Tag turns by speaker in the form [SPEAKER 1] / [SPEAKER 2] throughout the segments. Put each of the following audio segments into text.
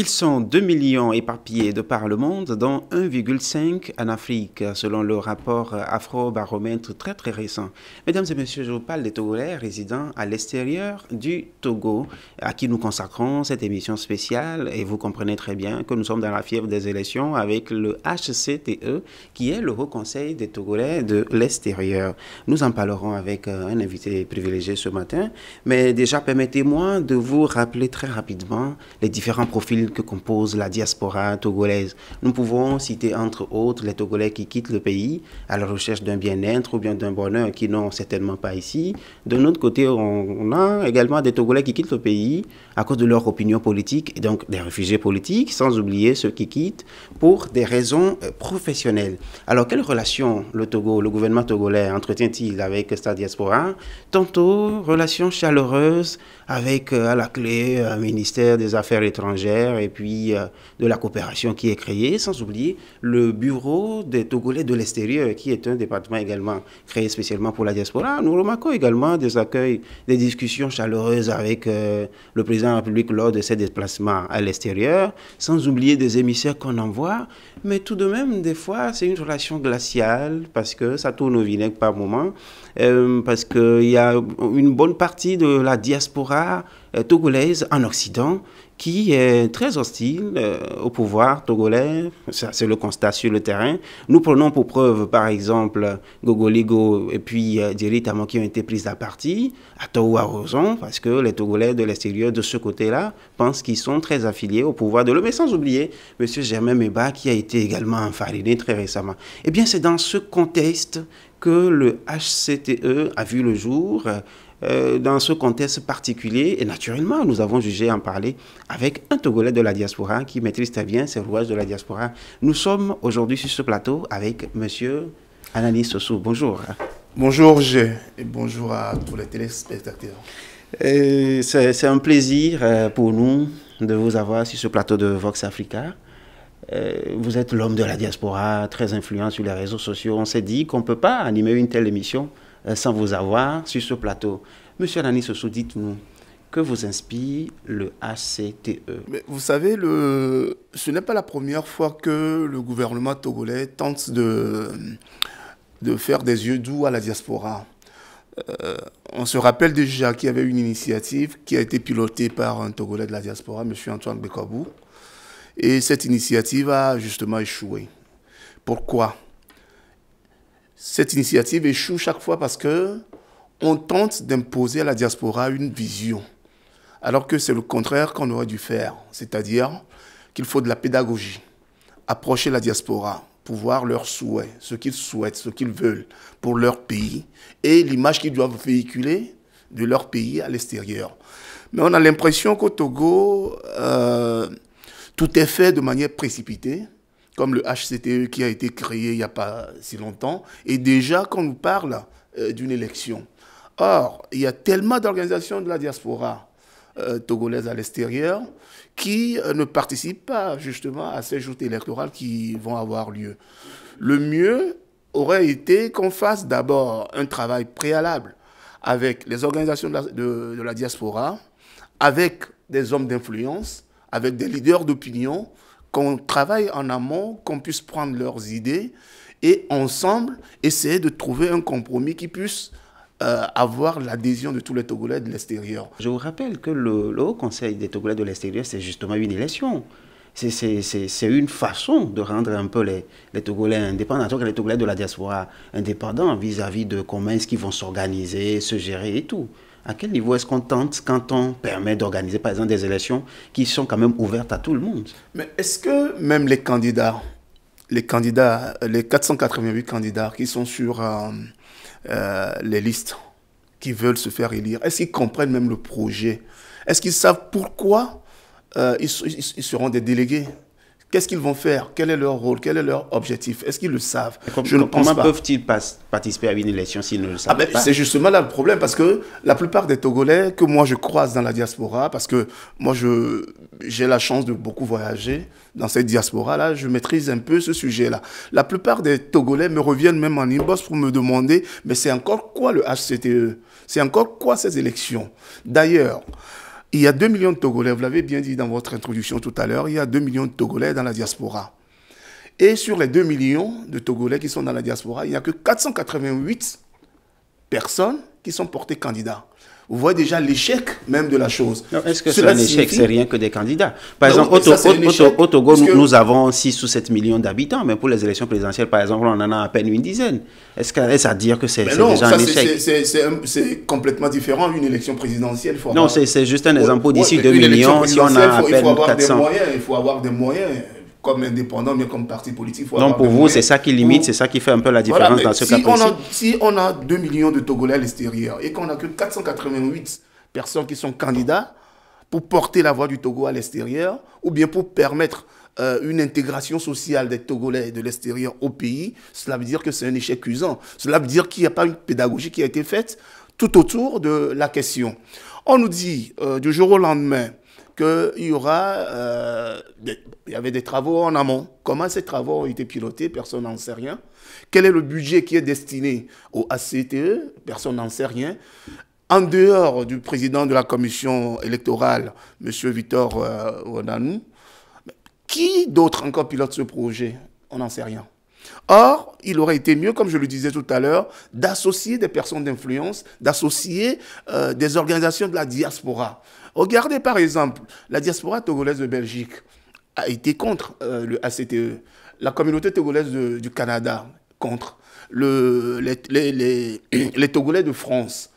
[SPEAKER 1] Ils sont 2 millions éparpillés de par le monde, dont 1,5 en Afrique, selon le rapport Afro-Baromètre très très récent. Mesdames et messieurs, je vous parle des Togolais résidant à l'extérieur du Togo, à qui nous consacrons cette émission spéciale. Et vous comprenez très bien que nous sommes dans la fièvre des élections avec le HCTE, qui est le Haut Conseil des Togolais de l'extérieur. Nous en parlerons avec euh, un invité privilégié ce matin, mais déjà permettez-moi de vous rappeler très rapidement les différents profils que compose la diaspora togolaise. Nous pouvons citer entre autres les Togolais qui quittent le pays à la recherche d'un bien-être ou bien d'un bonheur qui n'ont certainement pas ici. D'un autre côté, on a également des Togolais qui quittent le pays à cause de leur opinion politique et donc des réfugiés politiques, sans oublier ceux qui quittent pour des raisons euh, professionnelles. Alors, quelle relation le Togo, le gouvernement togolais entretient-il avec sa diaspora Tantôt, relation chaleureuse avec euh, à la clé un ministère des Affaires étrangères et puis euh, de la coopération qui est créée, sans oublier le bureau des Togolais de l'extérieur, qui est un département également créé spécialement pour la diaspora. Nous remarquons également des accueils, des discussions chaleureuses avec euh, le président de la République lors de ses déplacements à l'extérieur, sans oublier des émissaires qu'on envoie. Mais tout de même, des fois, c'est une relation glaciale parce que ça tourne au vinaigre par moment, euh, parce qu'il y a une bonne partie de la diaspora togolaise en Occident qui est très hostile euh, au pouvoir togolais. Ça, c'est le constat sur le terrain. Nous prenons pour preuve, par exemple, Gogoligo et puis euh, Diritamo qui ont été prises à partie, à tort ou parce que les Togolais de l'extérieur, de ce côté-là, pensent qu'ils sont très affiliés au pouvoir de l'homme. Mais sans oublier M. Germain Meba, qui a été également enfariné très récemment. Eh bien, c'est dans ce contexte que le HCTE a vu le jour. Euh, dans ce contexte particulier. Et naturellement, nous avons jugé en parler avec un Togolais de la diaspora qui maîtrise très bien ces rouages de la diaspora. Nous sommes aujourd'hui sur ce plateau avec Monsieur Ananis Sosou. Bonjour.
[SPEAKER 2] Bonjour, je,
[SPEAKER 1] et bonjour à tous les téléspectateurs. C'est un plaisir euh, pour nous de vous avoir sur ce plateau de Vox Africa. Euh, vous êtes l'homme de la diaspora, très influent sur les réseaux sociaux. On s'est dit qu'on ne peut pas animer une telle émission euh, sans vous avoir sur ce plateau. Monsieur Nani Sossou, dites-nous, que vous inspire le ACTE
[SPEAKER 2] Vous savez, le... ce n'est pas la première fois que le gouvernement togolais tente de, de faire des yeux doux à la diaspora. Euh, on se rappelle déjà qu'il y avait une initiative qui a été pilotée par un Togolais de la diaspora, M. Antoine Bekabou. Et cette initiative a justement échoué. Pourquoi cette initiative échoue chaque fois parce que on tente d'imposer à la diaspora une vision, alors que c'est le contraire qu'on aurait dû faire, c'est-à-dire qu'il faut de la pédagogie, approcher la diaspora, pouvoir leurs souhaits, ce qu'ils souhaitent, ce qu'ils veulent pour leur pays et l'image qu'ils doivent véhiculer de leur pays à l'extérieur. Mais on a l'impression qu'au Togo, euh, tout est fait de manière précipitée, comme le HCTE qui a été créé il n'y a pas si longtemps, et déjà qu'on nous parle euh, d'une élection. Or, il y a tellement d'organisations de la diaspora euh, togolaise à l'extérieur qui euh, ne participent pas justement à ces jours électorales qui vont avoir lieu. Le mieux aurait été qu'on fasse d'abord un travail préalable avec les organisations de la diaspora, avec des hommes d'influence, avec des leaders d'opinion, qu'on travaille en amont, qu'on puisse prendre leurs idées et ensemble essayer de trouver un compromis qui puisse euh, avoir l'adhésion de tous les Togolais de l'extérieur. Je vous rappelle que le, Haut Conseil des Togolais de l'extérieur, c'est justement une élection.
[SPEAKER 1] C'est une façon de rendre un peu les, Togolais indépendants, en les Togolais de la diaspora indépendants vis-à-vis de comment est-ce vont s'organiser, se gérer et tout à quel niveau est-ce
[SPEAKER 2] qu'on tente quand on permet d'organiser, par exemple, des élections qui sont quand même ouvertes à tout le monde Mais est-ce que même les candidats, les candidats, les 488 candidats qui sont sur euh, euh, les listes, qui veulent se faire élire, est-ce qu'ils comprennent même le projet Est-ce qu'ils savent pourquoi euh, ils seront des délégués Qu'est-ce qu'ils vont faire Quel est leur rôle Quel est leur objectif Est-ce qu'ils le savent Je ne pense Comment peuvent-ils participer à une élection s'ils ne le savent ah ben, pas C'est justement là le problème parce que la plupart des Togolais que moi je croise dans la diaspora, parce que moi j'ai la chance de beaucoup voyager dans cette diaspora-là, je maîtrise un peu ce sujet-là. La plupart des Togolais me reviennent même en inbox pour me demander mais c'est encore quoi le HCTE C'est encore quoi ces élections D'ailleurs, il y a 2 millions de Togolais, vous l'avez bien dit dans votre introduction tout à l'heure, il y a 2 millions de Togolais dans la diaspora. Et sur les 2 millions de Togolais qui sont dans la diaspora, il n'y a que 488 personnes qui sont portées candidats vous voyez déjà l'échec même de la chose. Est-ce que c'est un échec C'est
[SPEAKER 1] rien que des candidats. Par exemple, au, Togo, nous, avons 6 ou 7 millions d'habitants, mais pour les élections présidentielles, par exemple, on en a à peine une dizaine. Est-ce à est dire que c'est déjà un échec
[SPEAKER 2] C'est complètement différent. Une élection présidentielle, Non, c'est juste un exemple. D'ici 2 millions, si on a à peine 400... il faut avoir des moyens comme indépendant, mais comme parti politique. Donc pour vous, c'est ça qui limite, c'est ça qui fait un peu la différence dans ce si cas on Si on a 2 millions de Togolais à l'extérieur et qu'on n'a que 488 personnes qui sont candidats pour porter la voix du Togo à l'extérieur, ou bien pour permettre euh, une intégration sociale des Togolais de l'extérieur au pays, cela veut dire que c'est un échec usant. Cela veut dire qu'il n'y a pas une pédagogie qui a été faite tout autour de la question. On nous dit euh, du jour au lendemain, qu'il y aura, euh, il y avait des travaux en amont. Comment ces travaux ont été pilotés, personne n'en sait rien. Quel est le budget qui est destiné au ACTE, personne n'en sait rien. En dehors du président de la commission électorale, M. Victor euh, Onanou, qui d'autre encore pilote ce projet On n'en sait rien. Or, il aurait été mieux, comme je le disais tout à l'heure, d'associer des personnes d'influence, d'associer euh, des organisations de la diaspora. Regardez par exemple, la diaspora togolaise de Belgique a été contre euh, le ACTE, la communauté togolaise du Canada contre, les Togolais de France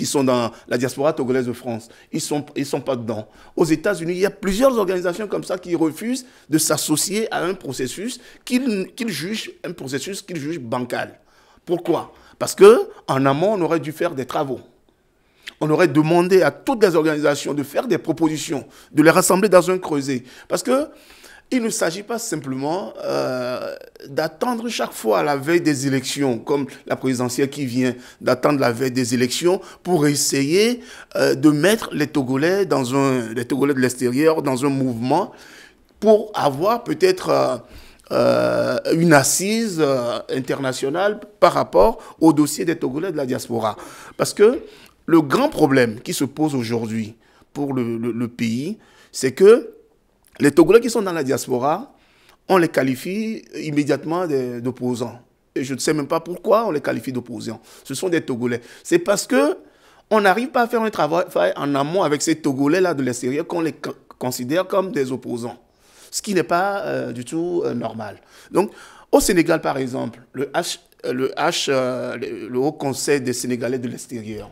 [SPEAKER 2] qui sont dans la diaspora togolaise de France. Ils ne sont, ils sont pas dedans. Aux États-Unis, il y a plusieurs organisations comme ça qui refusent de s'associer à un processus qu'ils jugent, un processus qu'ils jugent bancal. Pourquoi Parce qu'en amont, on aurait dû faire des travaux on aurait demandé à toutes les organisations de faire des propositions, de les rassembler dans un creuset. Parce que il ne s'agit pas simplement euh, d'attendre chaque fois la veille des élections, comme la présidentielle qui vient, d'attendre la veille des élections pour essayer euh, de mettre les Togolais, dans un, les Togolais de l'extérieur dans un mouvement pour avoir peut-être... Euh, euh, une assise internationale par rapport au dossier des Togolais de la diaspora. Parce que le grand problème qui se pose aujourd'hui pour le pays, c'est que les Togolais qui sont dans la diaspora on les qualifie immédiatement d'opposants. Et je ne sais même pas pourquoi on les qualifie d'opposants. Ce sont des Togolais. C'est parce que on n'arrive pas à faire un travail en amont avec ces Togolais-là de l'extérieur qu'on les considère comme des opposants. Ce qui n'est pas euh, du tout euh, normal. Donc, au Sénégal, par exemple, euh, le le Haut Conseil des Sénégalais de l'extérieur,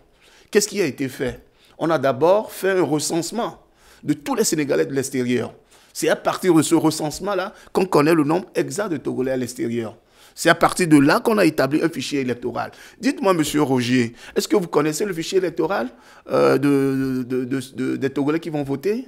[SPEAKER 2] qu'est-ce qui a été fait On a d'abord fait un recensement de tous les Sénégalais de l'extérieur. C'est à partir de ce recensement-là qu'on connaît le nombre exact de Togolais à l'extérieur. C'est à partir de là qu'on a établi un fichier électoral. Dites-moi, monsieur Roger, est-ce que vous connaissez le fichier électoral euh, des Togolais qui vont voter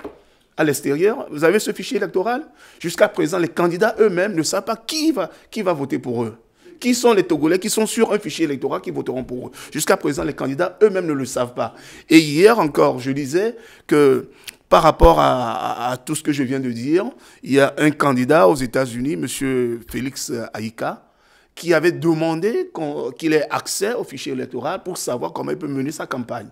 [SPEAKER 2] à l'extérieur Vous avez ce fichier électoral Jusqu'à présent, les candidats eux-mêmes ne savent pas qui va, qui va voter pour eux. Qui sont les Togolais qui sont sur un fichier électoral qui voteront pour eux Jusqu'à présent, les candidats eux-mêmes ne le savent pas. Et hier encore, je disais que par rapport à, tout ce que je viens de dire, il y a un candidat aux États-Unis, M. Félix Aïka, qui avait demandé qu'il ait accès au fichier électoral pour savoir comment il peut mener sa campagne.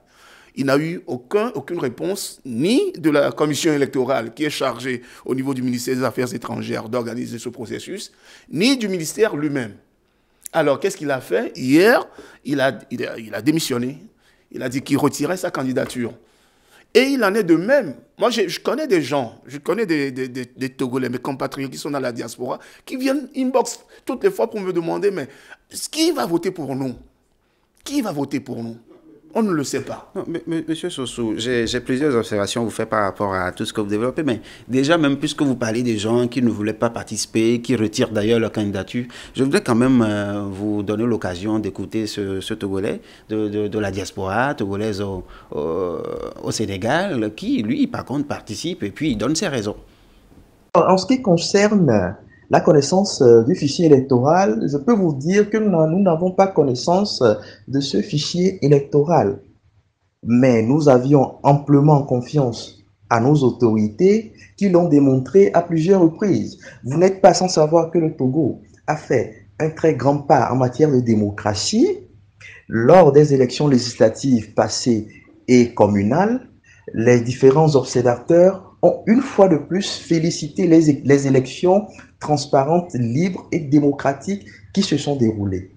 [SPEAKER 2] Il n'a eu aucune réponse, ni de la commission électorale qui est chargée au niveau du ministère des Affaires étrangères d'organiser ce processus, ni du ministère lui-même. Alors, qu'est-ce qu'il a fait Hier, il a démissionné. Il a dit qu'il retirait sa candidature. Et il en est de même. Moi, je, connais des gens, je connais des, des, Togolais, mes compatriotes qui sont dans la diaspora, qui viennent inbox toutes les fois pour me demander, mais qui va voter pour nous Qui va voter pour nous on ne le sait pas. mais, monsieur
[SPEAKER 1] Sossou, j'ai plusieurs observations à vous faire par rapport à tout ce que vous développez, mais déjà, même puisque vous parlez des gens qui ne voulaient pas participer, qui retirent d'ailleurs leur candidature, je voudrais quand même euh, vous donner l'occasion d'écouter ce, Togolais de, la diaspora togolaise au, au, Sénégal, qui, lui, par contre, participe et puis il donne ses raisons.
[SPEAKER 3] En ce qui concerne la connaissance euh, du fichier électoral, je peux vous dire que nous n'avons pas connaissance euh, de ce fichier électoral. Mais nous avions amplement confiance à nos autorités qui l'ont démontré à plusieurs reprises. Vous n'êtes pas sans savoir que le Togo a fait un très grand pas en matière de démocratie lors des élections législatives passées et communales. Les différents observateurs ont une fois de plus félicité les, les élections transparentes, libres et démocratiques qui se sont déroulées.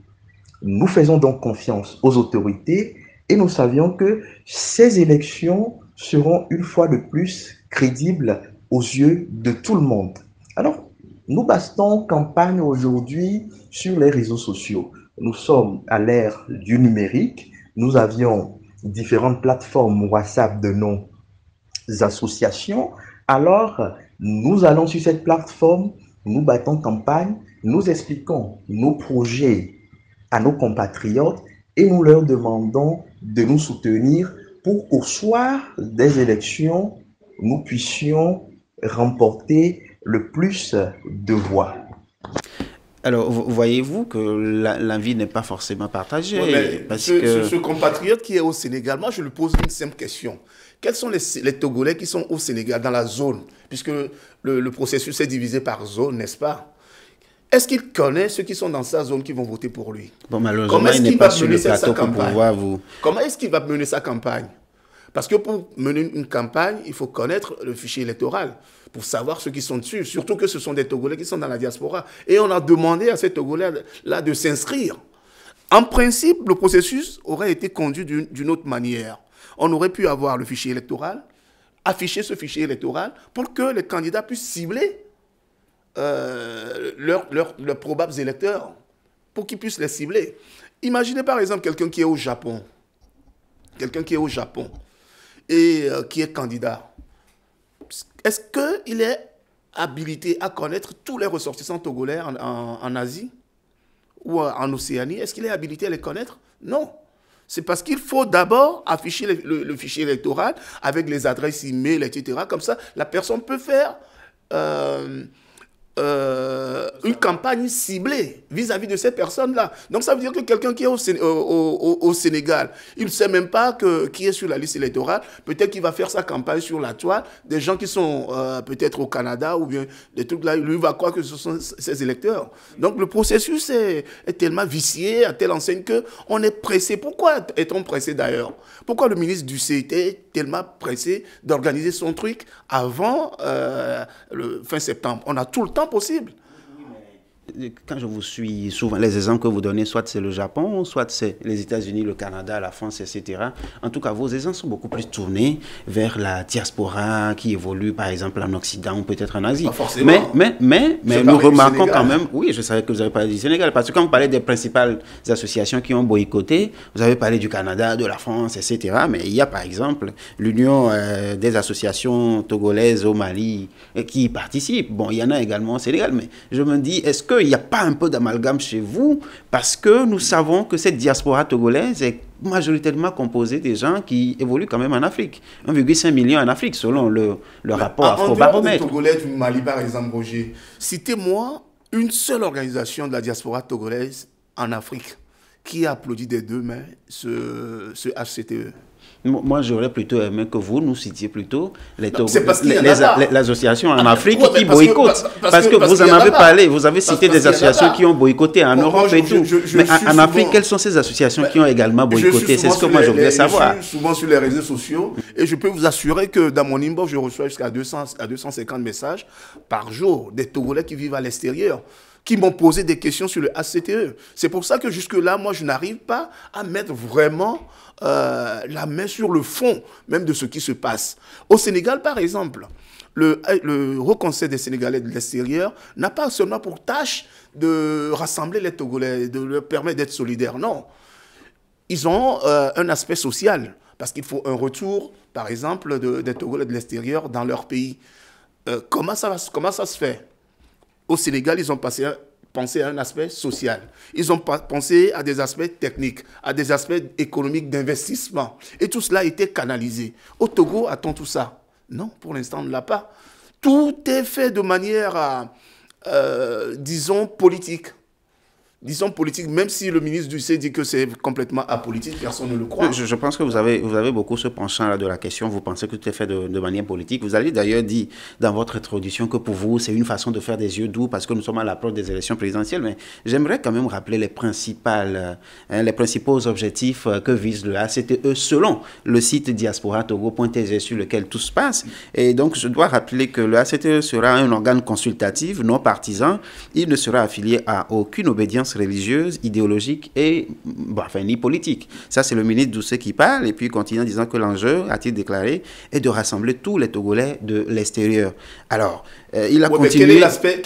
[SPEAKER 3] Nous faisons donc confiance aux autorités et nous savions que ces élections seront une fois de plus crédibles aux yeux de tout le monde. Alors, nous bastons campagne aujourd'hui sur les réseaux sociaux. Nous sommes à l'ère du numérique. Nous avions différentes plateformes WhatsApp de nos associations. Alors, nous allons sur cette plateforme nous battons campagne, nous expliquons nos projets à nos compatriotes et nous leur demandons de nous soutenir pour qu'au soir des élections, nous puissions remporter le plus de voix.
[SPEAKER 1] Alors, voyez-vous que l'avis n'est pas forcément partagé. ce, compatriote
[SPEAKER 2] qui est au Sénégal, moi, je lui pose une simple question. Quels sont les, Togolais qui sont au Sénégal, dans la zone Puisque le, processus est divisé par zone, n'est-ce pas est-ce qu'il connaît ceux qui sont dans sa zone qui vont voter pour lui
[SPEAKER 1] Comment est-ce qu'il va mener sa campagne
[SPEAKER 2] Comment est-ce qu'il va mener sa campagne Parce que pour mener une campagne, il faut connaître le fichier électoral pour savoir ceux qui sont dessus. Surtout que ce sont des Togolais qui sont dans la diaspora. Et on a demandé à ces Togolais-là de s'inscrire. En principe, le processus aurait été conduit d'une autre manière on aurait pu avoir le fichier électoral, afficher ce fichier électoral pour que les candidats puissent cibler euh, leurs probables électeurs, pour qu'ils puissent les cibler. Imaginez par exemple quelqu'un qui est au Japon, quelqu'un qui est au Japon et euh, qui est candidat. Est-ce qu'il est habilité à connaître tous les ressortissants togolais en, en Asie ou en Océanie Est-ce qu'il est habilité à les connaître Non c'est parce qu'il faut d'abord afficher le, fichier électoral avec les adresses e-mail, etc. Comme ça, la personne peut faire euh, euh, une campagne ciblée vis-à-vis de cette personne là Donc ça veut dire que quelqu'un qui est au, au, au Sénégal, il ne sait même pas que, qui est sur la liste électorale, peut-être qu'il va faire sa campagne sur la toile, des gens qui sont euh, peut-être au Canada ou bien des trucs là, lui va croire que ce sont ses électeurs. Donc le processus est, tellement vicié à telle enseigne qu'on est pressé. Pourquoi est-on pressé d'ailleurs Pourquoi le ministre du CET est tellement pressé d'organiser son truc avant euh, le fin septembre On a tout le temps tão é possível.
[SPEAKER 1] quand je vous suis souvent, les exemples que vous donnez, soit c'est le Japon, soit c'est les États-Unis, le Canada, la France, etc. En tout cas, vos exemples sont beaucoup plus tournés vers la diaspora qui évolue, par exemple, en Occident ou peut-être en Asie. Mais, mais, mais, mais nous remarquons quand même, oui, je savais que vous avez parlé du Sénégal, parce que quand vous parlez des principales associations qui ont boycotté, vous avez parlé du Canada, de la France, etc. Mais il y a, par exemple, l'Union euh, des associations togolaises au Mali euh, qui participent. Bon, il y en a également au Sénégal, mais je me dis, est-ce que il n'y a pas un peu d'amalgame chez vous Parce que nous savons que cette diaspora togolaise est majoritairement composée des gens qui évoluent quand même en Afrique. 1,5 million en Afrique, selon le, bah, rapport Afrobaromètre.
[SPEAKER 2] citez-moi une seule organisation de la diaspora togolaise en Afrique qui applaudit des deux mains ce HCTE. Moi, j'aurais plutôt
[SPEAKER 1] aimé que vous nous citiez plutôt les l'association en, en ah, Afrique qui boycottent. Parce, que, vous en avez parlé, vous avez cité des associations qui ont boycotté en Europe et tout. mais en, Afrique, quelles sont ces associations qui ont également boycotté C'est ce que moi, je voulais savoir. Je
[SPEAKER 2] suis souvent sur les réseaux sociaux et je peux vous assurer que dans mon inbox, je reçois jusqu'à 200 à 250 messages par jour des Togolais qui vivent à l'extérieur qui m'ont posé des questions sur le ACTE. C'est pour ça que jusque-là, moi, je n'arrive pas à mettre vraiment euh, la main sur le fond même de ce qui se passe. Au Sénégal, par exemple, le, le Haut Conseil des Sénégalais de l'extérieur n'a pas seulement pour tâche de rassembler les Togolais, de leur permettre d'être solidaires. Non. Ils ont euh, un aspect social, parce qu'il faut un retour, par exemple, de, des Togolais de l'extérieur dans leur pays. Euh, comment, ça va, comment ça se fait au Sénégal, ils ont passé pensé à un aspect social. Ils ont pensé à des aspects techniques, à des aspects économiques d'investissement. Et tout cela a été canalisé. Au Togo, a t tout ça Non, pour l'instant, on ne l'a pas. Tout est fait de manière, euh, disons, politique disons politique, même si le ministre du C dit que c'est complètement apolitique, personne ne le croit.
[SPEAKER 1] Je, pense que vous avez, vous avez beaucoup ce penchant là de la question, vous pensez que tout est fait de, manière politique. Vous avez d'ailleurs dit dans votre introduction que pour vous, c'est une façon de faire des yeux doux parce que nous sommes à l'approche des élections présidentielles, mais j'aimerais quand même rappeler les, principales, hein, les principaux objectifs euh, que vise le ACTE selon le site diasporatogo.tg sur lequel tout se passe. Et donc, je dois rappeler que le ACTE sera un organe consultatif, non partisan. Il ne sera affilié à aucune obédience religieuse, idéologique et, bah, enfin, ni politiques. Ça, c'est le ministre Doucet qui parle et puis continue en disant que l'enjeu, a-t-il déclaré, est de rassembler tous les Togolais de l'extérieur. Alors, euh, il a ouais, continué...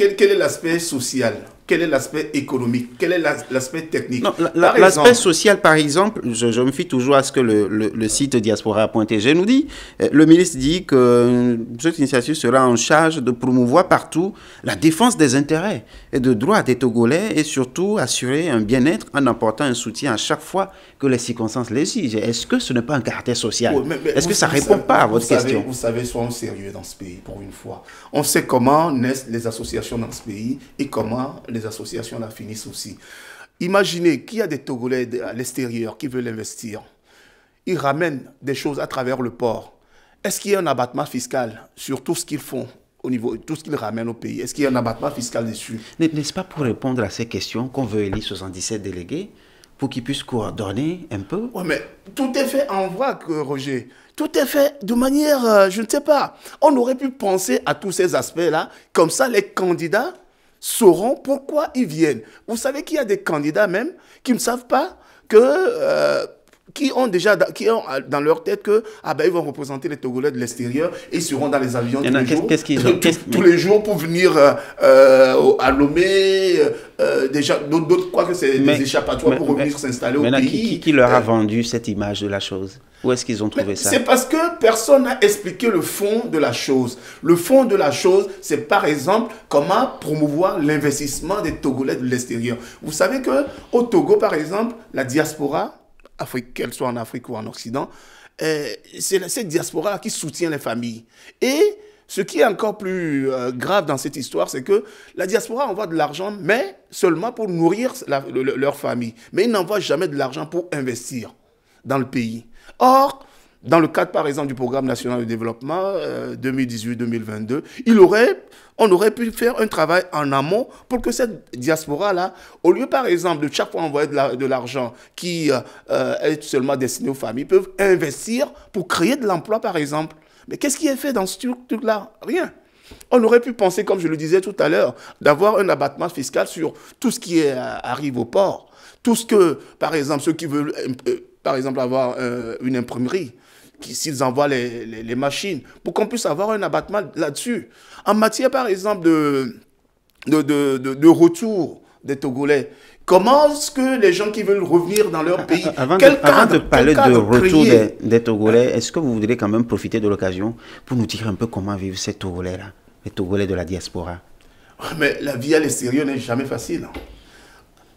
[SPEAKER 2] quel est l'aspect social quel est l'aspect économique, quel est l'aspect technique. L'aspect
[SPEAKER 1] social, par exemple, je, me fie toujours à ce que le, le, le site diaspora.tg nous dit. Euh, le ministre dit que euh, cette initiative sera en charge de promouvoir partout la défense des intérêts et de droits des Togolais et surtout assurer un bien-être en apportant un soutien à chaque fois que les circonstances l'exigent. Est-ce que ce n'est pas un caractère social oh, Est-ce que ça ne répond pas à votre question Vous
[SPEAKER 2] savez, soyons sérieux dans ce pays, pour une fois. On sait comment naissent les associations dans ce pays et comment les associations là finissent aussi. Imaginez qu'il y a des Togolais à l'extérieur qui veulent investir. Ils ramènent des choses à travers le port. Est-ce qu'il y a un abattement fiscal sur tout ce qu'ils font au niveau tout ce qu'ils ramènent au pays Est-ce qu'il y a un abattement fiscal dessus
[SPEAKER 1] N'est-ce pas pour répondre à ces questions qu'on veut élire 77 délégués pour qu'ils puissent coordonner un peu Oui, mais
[SPEAKER 2] tout est fait en vrac, Roger. Tout est fait de manière, euh, je ne sais pas. On aurait pu penser à tous ces aspects-là. Comme ça, les candidats sauront pourquoi ils viennent. Vous savez qu'il y a des candidats même qui ne savent pas que euh, qui ont déjà qui ont euh, dans leur tête que ah ben ils vont représenter les Togolais de l'extérieur et ils seront dans les avions tous, les, jours, tous, les jours pour venir euh, euh, à Lomé déjà d'autres croient que c'est des échappatoires pour venir s'installer au pays
[SPEAKER 1] qui, leur a vendu cette image de la chose où est-ce qu'ils ont trouvé ça c'est
[SPEAKER 2] parce que personne n'a expliqué le fond de la chose le fond de la chose c'est par exemple comment promouvoir l'investissement des Togolais de l'extérieur vous savez que au Togo par exemple la diaspora qu'elle soit en Afrique ou en Occident, euh, c'est cette diaspora qui soutient les familles. Et ce qui est encore plus euh, grave dans cette histoire, c'est que la diaspora envoie de l'argent, mais seulement pour nourrir leur famille. Mais ils n'envoient jamais de l'argent pour investir dans le pays. Or, dans le cadre, par exemple, du programme national de développement 2018-2022, euh, il aurait, on aurait pu faire un travail en amont pour que cette diaspora-là, au lieu, par exemple, de chaque fois envoyer de l'argent qui euh, euh, est seulement destiné aux familles, peuvent investir pour créer de l'emploi, par exemple. Mais qu'est-ce qui est fait dans ce truc-là Rien. On aurait pu penser, comme je le disais tout à l'heure, d'avoir un abattement fiscal sur tout ce qui arrive au port. Tout ce que, par exemple, ceux qui veulent par exemple, avoir euh, une imprimerie, s'ils envoient les, machines, pour qu'on puisse avoir un abattement là-dessus. En matière, par exemple, de, de, de, retour des Togolais, Comment est-ce que les gens qui veulent revenir dans leur pays... Avant, de, parler de retour
[SPEAKER 1] des, Togolais, est-ce que vous voudriez quand même profiter de l'occasion pour nous dire un peu comment vivent ces Togolais-là, les Togolais de la diaspora
[SPEAKER 2] Mais la vie à l'extérieur n'est jamais facile.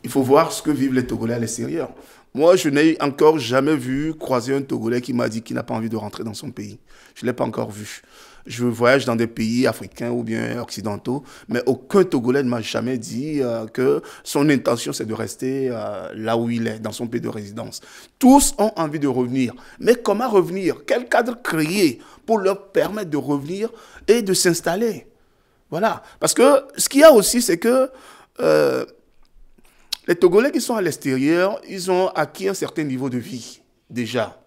[SPEAKER 2] Il faut voir ce que vivent les Togolais à l'extérieur. Moi, je n'ai encore jamais vu croiser un Togolais qui m'a dit qu'il n'a pas envie de rentrer dans son pays. Je ne l'ai pas encore vu. Je voyage dans des pays africains ou bien occidentaux, mais aucun Togolais ne m'a jamais dit euh, que son intention, c'est de rester euh, là où il est, dans son pays de résidence. Tous ont envie de revenir. Mais comment revenir Quel cadre créer pour leur permettre de revenir et de s'installer Voilà. Parce que ce qu'il y a aussi, c'est que... Euh, les Togolais qui sont à l'extérieur, ils ont acquis un certain niveau de vie déjà.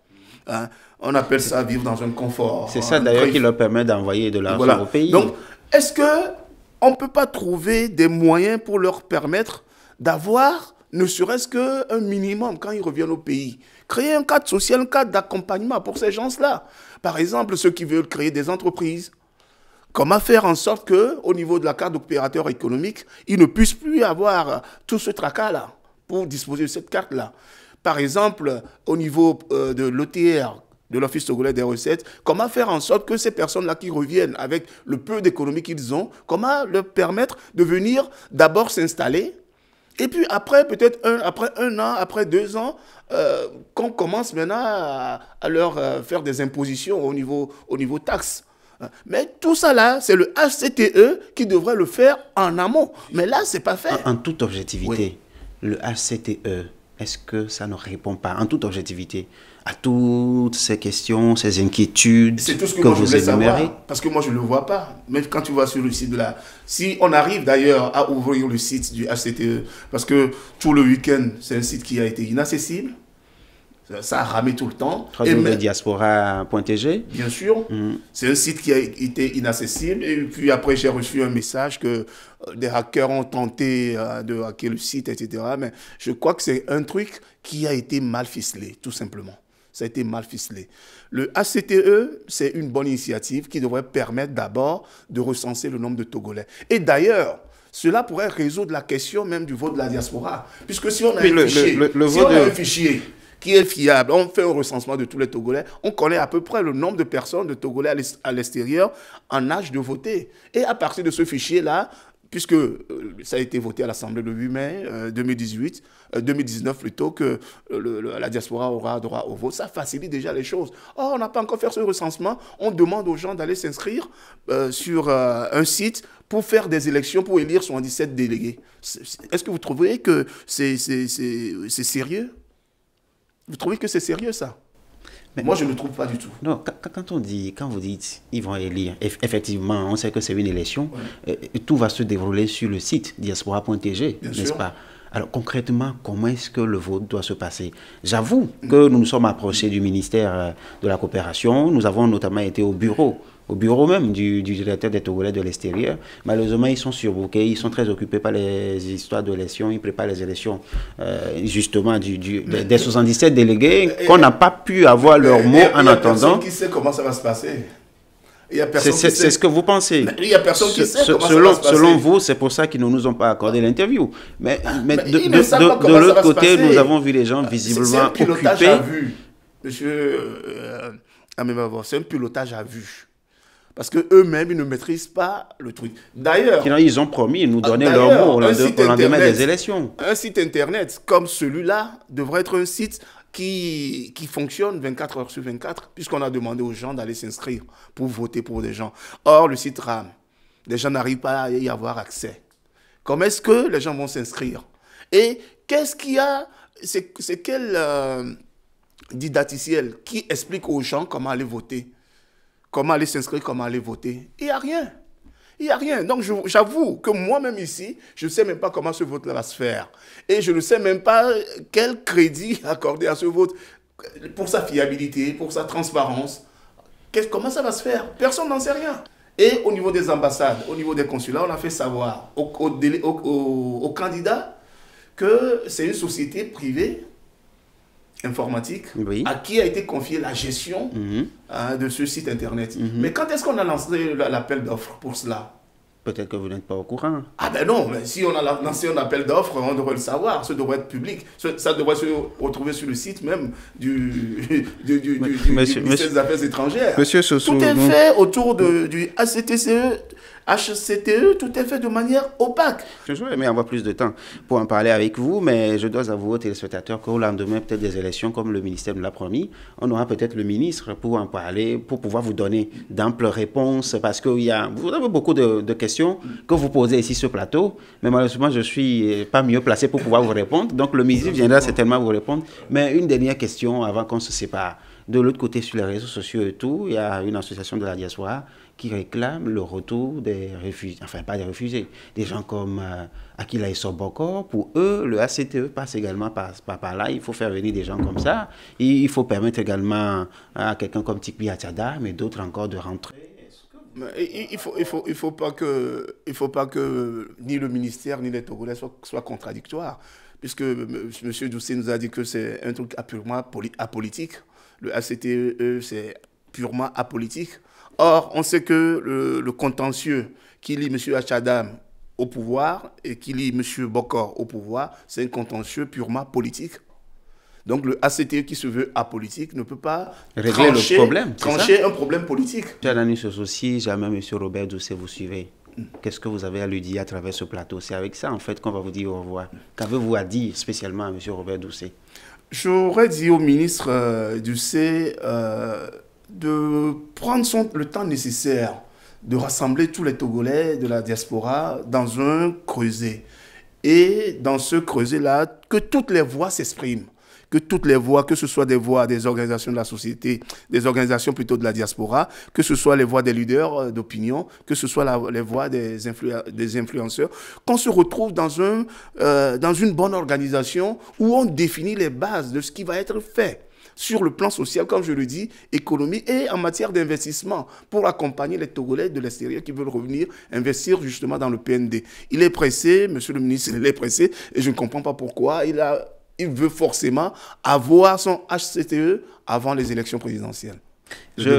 [SPEAKER 2] Hein. On appelle ça vivre dans un confort. C'est hein. ça d'ailleurs qui leur
[SPEAKER 1] permet d'envoyer de l'argent au pays. Donc,
[SPEAKER 2] est-ce qu'on ne peut pas trouver des moyens pour leur permettre d'avoir ne serait-ce qu'un minimum quand ils reviennent au pays. Créer un cadre social, un cadre d'accompagnement pour ces gens-là. Par exemple, ceux qui veulent créer des entreprises, Comment faire en sorte que, au niveau de la carte d'opérateur économique, ils ne puissent plus avoir euh, tout ce tracas-là pour disposer de cette carte-là Par exemple, au niveau euh, de l'OTR, de l'Office togolais des recettes, comment faire en sorte que ces personnes-là qui reviennent avec le peu d'économie qu'ils ont, comment leur permettre de venir d'abord s'installer et puis après, peut-être un, après un an, après deux ans, euh, qu'on commence maintenant à, leur faire des impositions au niveau, au niveau taxes. Mais tout ça là, c'est le HCTE qui devrait le faire en amont. Mais là, c'est pas fait.
[SPEAKER 1] En, toute objectivité, le HCTE, est-ce que ça ne répond pas, en toute objectivité, à toutes ces questions, ces inquiétudes C'est tout ce que, je vous énumérez?
[SPEAKER 2] parce que moi, je ne le vois pas. Même quand tu vas sur le site de là, si on arrive d'ailleurs à ouvrir le site du HCTE, parce que tout le week-end, c'est un site qui a été inaccessible, euh, ça a ramé tout le temps. et
[SPEAKER 1] diaspora.tg Bien sûr. Mm.
[SPEAKER 2] C'est un site qui a été inaccessible. Et puis après, j'ai reçu un message que euh, des hackers ont tenté euh, de hacker le site, etc. Mais je crois que c'est un truc qui a été mal ficelé, tout simplement. Ça a été mal ficelé. Le ACTE, c'est une bonne initiative qui devrait permettre d'abord de recenser le nombre de Togolais. Et d'ailleurs, cela pourrait résoudre la question même du vote de la diaspora. Puisque si on un, fichier, le, si on a un fichier qui est fiable. On fait un recensement de tous les Togolais. On connaît à peu près le nombre de personnes de Togolais à l'extérieur en âge de voter. Et à partir de ce fichier-là, puisque euh, ça a été voté à l'Assemblée le 8 mai 2018, euh, 2019 euh, plutôt, que la diaspora aura droit au vote. Ça facilite déjà les choses. on n'a pas encore fait ce recensement. On demande aux gens d'aller s'inscrire sur un site pour faire des élections, pour élire 77 délégués. Est-ce que vous trouvez que c'est sérieux vous trouvez que c'est sérieux ça mais Moi, je ne le trouve pas du tout. Non,
[SPEAKER 1] quand, on dit, quand vous dites, ils vont élire, effectivement, on sait que c'est une élection, euh, tout va se dérouler sur le site diaspora.tg, n'est-ce pas alors concrètement, comment est-ce que le vote doit se passer J'avoue que nous nous sommes approchés du ministère euh, de la Coopération, nous avons notamment été au bureau au bureau même du, directeur des Togolais de l'extérieur. Malheureusement, ils sont surbookés, ils sont très occupés par les histoires d'élections, ils préparent les élections euh, justement du, des, 77 délégués qu'on n'a pas pu avoir leur mot en attendant. Qui
[SPEAKER 2] sait comment ça va se passer c'est ce que vous
[SPEAKER 1] pensez. il a personne qui sait comment selon, ça va se Selon vous, c'est pour ça qu'ils ne nous ont pas accordé l'interview. Mais, de, l'autre côté, nous avons vu les gens visiblement occupés. Euh, c'est un pilotage à vue,
[SPEAKER 2] monsieur euh, C'est un pilotage à vue. Parce qu'eux-mêmes, ils ne maîtrisent pas le truc. D'ailleurs...
[SPEAKER 1] Ils ont promis, ils nous donner leur mot au, lendemain des élections.
[SPEAKER 2] Un site Internet comme celui-là devrait être un site qui, fonctionne 24 heures sur 24, puisqu'on a demandé aux gens d'aller s'inscrire pour voter pour des gens. Or, le site RAM, les gens n'arrivent pas à y avoir accès. Comment est-ce que les gens vont s'inscrire Et qu'est-ce qu'il y a C'est quel euh, didacticiel qui explique aux gens comment aller voter comment aller s'inscrire, comment aller voter. Il n'y a rien. Il n'y a rien. Donc j'avoue que moi-même ici, je ne sais même pas comment ce vote-là va se faire. Et je ne sais même pas quel crédit accorder à ce vote pour sa fiabilité, pour sa transparence. Comment ça va se faire Personne n'en sait rien. Et au niveau des ambassades, au niveau des consulats, on a fait savoir aux, candidats que c'est une société privée informatique à qui a été confiée la gestion mhm. hein, de ce site internet. Mhm. Mais quand est-ce qu'on a lancé l'appel d'offres pour cela Peut-être que vous n'êtes pas au courant. Ah ben non, mais si on a lancé un appel d'offres, on devrait le savoir, ce devrait être public, ça devrait se retrouver sur le site même du, du, ministère des Affaires étrangères. Monsieur Tout est fait autour du ACTCE HCTE, tout est fait de manière opaque.
[SPEAKER 1] Je aimé avoir plus de temps pour en parler avec vous, mais je dois avouer aux téléspectateurs qu'au lendemain, peut-être des élections, comme le ministère nous l'a promis, on aura peut-être le ministre pour en parler, pour pouvoir vous donner d'amples réponses, parce que y a, vous avez beaucoup de, questions que vous posez ici sur plateau, mais malheureusement, je ne suis euh, pas mieux placé pour pouvoir vous répondre. Donc, le ministre viendra certainement vous répondre. Mais une dernière question avant qu'on se sépare. De l'autre côté, sur les réseaux sociaux et tout, il y a une association de la diaspora qui réclament le retour des réfugiés, enfin pas des réfugiés, des gens comme euh, Akila et Soboko. Pour eux, le ACTE passe également par, là. Il faut faire venir des gens comme ça. il faut permettre également euh, à quelqu'un comme Tikbi Atiada, mais d'autres encore de rentrer.
[SPEAKER 2] il ne faut, il faut, il faut, pas que, faut pas que ni le ministère ni les Togolais soient, soient contradictoires, puisque euh, M. Doucet nous a dit que c'est un truc purement apolitique. Le ACTE, c'est purement apolitique. Or, on sait que le, contentieux qui lie M. Achadam au pouvoir et qui lie M. Bokor au pouvoir, c'est un contentieux purement politique. Donc le ACT e qui se veut apolitique ne peut pas régler trancher, le problème, un problème politique.
[SPEAKER 1] M. ce si jamais M. Robert Doucet vous suivez, Qu'est-ce que vous avez à lui dire à travers ce plateau C'est avec ça, en fait, qu'on va vous dire au revoir. Qu'avez-vous à dire spécialement à M. Robert Doucet
[SPEAKER 2] J'aurais dit au ministre euh, Doucet, euh, de prendre le temps nécessaire de rassembler tous les Togolais de la diaspora dans un creuset. Et dans ce creuset-là, que toutes les voix s'expriment que toutes les voix, que ce soit des voix des organisations de la société, des organisations plutôt de la diaspora, que ce soit les voix des leaders euh, d'opinion, que ce soit les voix des, influenceurs, qu'on se retrouve euh, dans une bonne organisation où on définit les bases de ce qui va être fait sur le plan social, comme je le dis, économie et en matière d'investissement pour accompagner les Togolais de l'extérieur qui veulent revenir investir justement dans le PND. Il est pressé, monsieur le ministre, il est pressé et je ne comprends pas pourquoi il a il veut forcément avoir son HCTE avant les élections présidentielles je,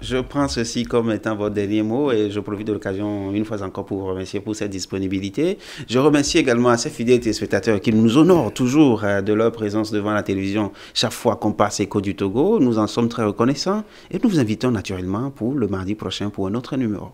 [SPEAKER 1] Je prends ceci comme étant votre dernier mot et je profite de l'occasion une fois encore pour vous remercier pour cette disponibilité. Je remercie également à ces fidèles téléspectateurs qui nous honorent toujours euh, de leur présence devant la télévision chaque fois qu'on passe Écho du Togo. Nous en sommes très reconnaissants et nous vous invitons naturellement pour le mardi prochain pour un autre numéro.